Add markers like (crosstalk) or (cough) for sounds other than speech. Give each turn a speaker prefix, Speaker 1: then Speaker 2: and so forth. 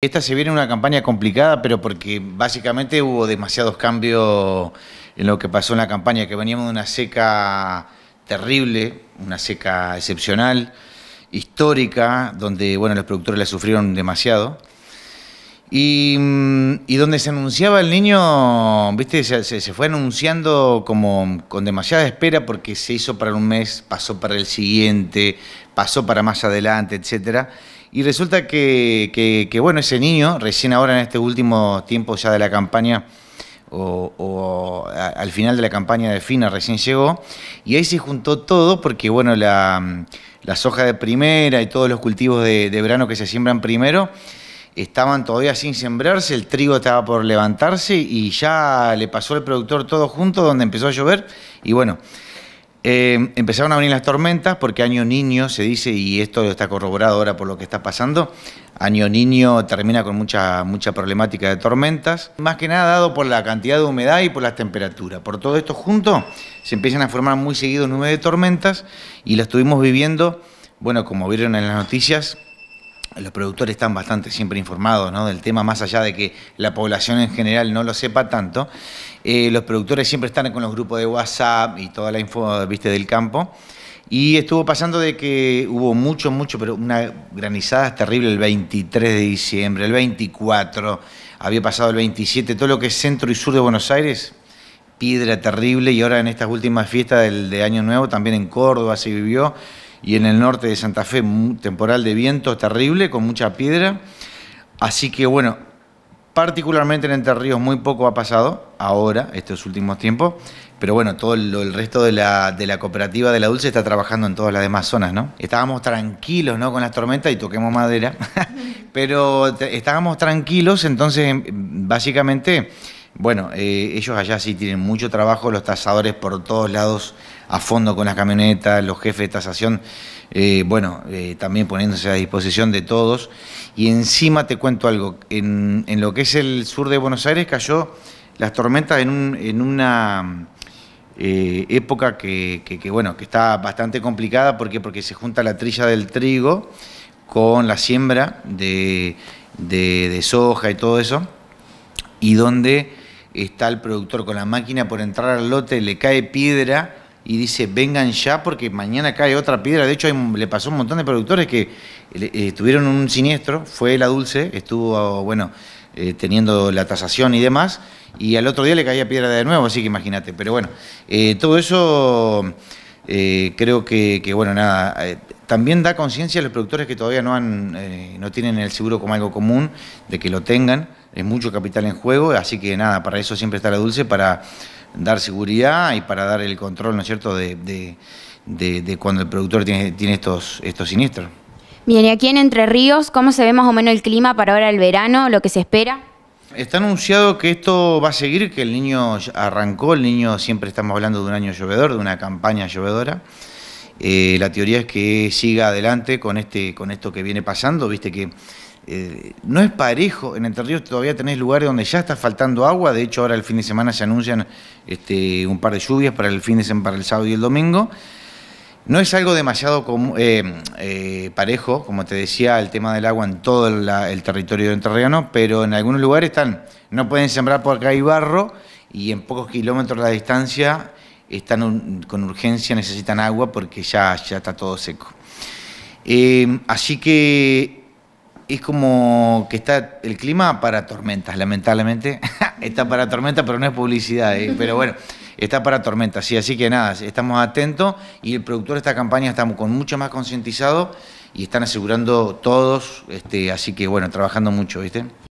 Speaker 1: Esta se viene una campaña complicada, pero porque básicamente hubo demasiados cambios en lo que pasó en la campaña, que veníamos de una seca terrible, una seca excepcional, histórica, donde bueno, los productores la sufrieron demasiado. Mm, y, donde se anunciaba el niño, viste, se, fue anunciando como con demasiada espera porque se hizo para un mes, pasó para el siguiente, pasó para más adelante, etcétera. Y resulta que, bueno, ese niño, recién ahora en este último tiempo ya de la campaña, o, al final de la campaña de FINA recién llegó, y ahí se juntó todo porque, bueno, la, mm, soja de primera y todos los cultivos de, de verano que se siembran primero, estaban todavía sin sembrarse, el trigo estaba por levantarse y ya le pasó al productor todo junto donde empezó a llover y bueno, eh, empezaron a venir las tormentas porque año niño se dice, y esto está corroborado ahora por lo que está pasando, año niño termina con mucha, mucha problemática de tormentas, más que nada dado por la cantidad de humedad y por las temperaturas. Por todo esto junto se empiezan a formar muy seguidos nubes de tormentas y lo estuvimos viviendo, bueno, como vieron en las noticias, los productores están bastante siempre informados ¿no? del tema, más allá de que la población en general no lo sepa tanto. Eh, los productores siempre están con los grupos de WhatsApp y toda la info ¿viste? del campo. Y estuvo pasando de que hubo mucho, mucho, pero una granizada terrible el 23 de diciembre, el 24, había pasado el 27, todo lo que es centro y sur de Buenos Aires, piedra terrible, y ahora en estas últimas fiestas del, de Año Nuevo, también en Córdoba se vivió y en el norte de Santa Fe, temporal de viento terrible, con mucha piedra. Así que bueno, particularmente en Entre Ríos muy poco ha pasado ahora, estos últimos tiempos, pero bueno, todo el, resto de la, de la, cooperativa de la Dulce está trabajando en todas las demás zonas, ¿no? Estábamos tranquilos, ¿no? Con las tormentas y toquemos madera, (laughs) pero estábamos tranquilos, entonces em, básicamente bueno, eh, ellos allá sí tienen mucho trabajo, los tasadores por todos lados a fondo con las camionetas, los jefes de tasación, eh, bueno, eh, también poniéndose a disposición de todos. Y encima te cuento algo, en, lo que es el sur de Buenos Aires cayó las tormentas en, una época que, bueno, que está bastante complicada, ¿por qué? Porque se junta la trilla del trigo con la siembra de, de soja y todo eso, y donde está el productor con la máquina por entrar al lote, le cae piedra y dice, vengan ya porque mañana cae otra piedra. De hecho, le pasó a un montón de productores que estuvieron eh, tuvieron un siniestro, fue la dulce, estuvo, bueno, eh, teniendo la tasación y demás, y al otro día le caía piedra de nuevo, así que imagínate. Pero bueno, eh, todo eso... Eh, creo que, bueno, nada, eh, también da conciencia a los productores que todavía no, han, eh, no tienen el seguro como algo común, de que lo tengan, es mucho capital en juego, así que nada, para eso siempre está la dulce, para dar seguridad y para dar el control, ¿no es cierto?, de, cuando el productor tiene, tiene estos, estos siniestros. Bien, y aquí en Entre Ríos, ¿cómo se ve más o menos el clima para ahora el verano, lo que se espera? Está anunciado que esto va a seguir, que el niño arrancó, el niño siempre estamos hablando de un año llovedor, de una campaña llovedora. Eh, la teoría es que siga adelante con, este, con esto que viene pasando, viste que eh, no es parejo, en el Ríos todavía tenés lugares donde ya está faltando agua, de hecho ahora el fin de semana se anuncian este, un par de lluvias para el fin de semana, para el sábado y el domingo, no es algo demasiado eh, eh, parejo, como te decía, el tema del agua en todo el territorio entrerriano, pero en algunos lugares están, no pueden sembrar porque hay barro y en pocos kilómetros de la distancia están con urgencia, necesitan agua porque ya, ya está todo seco. Eh, así que es como que está el clima para tormentas, lamentablemente. (laughs) está para tormentas, pero no es publicidad, pero bueno está para tormenta, sí, así que nada, estamos atentos y el productor de esta campaña está con mucho más concientizado y están asegurando todos, este, así que bueno, trabajando mucho, ¿viste?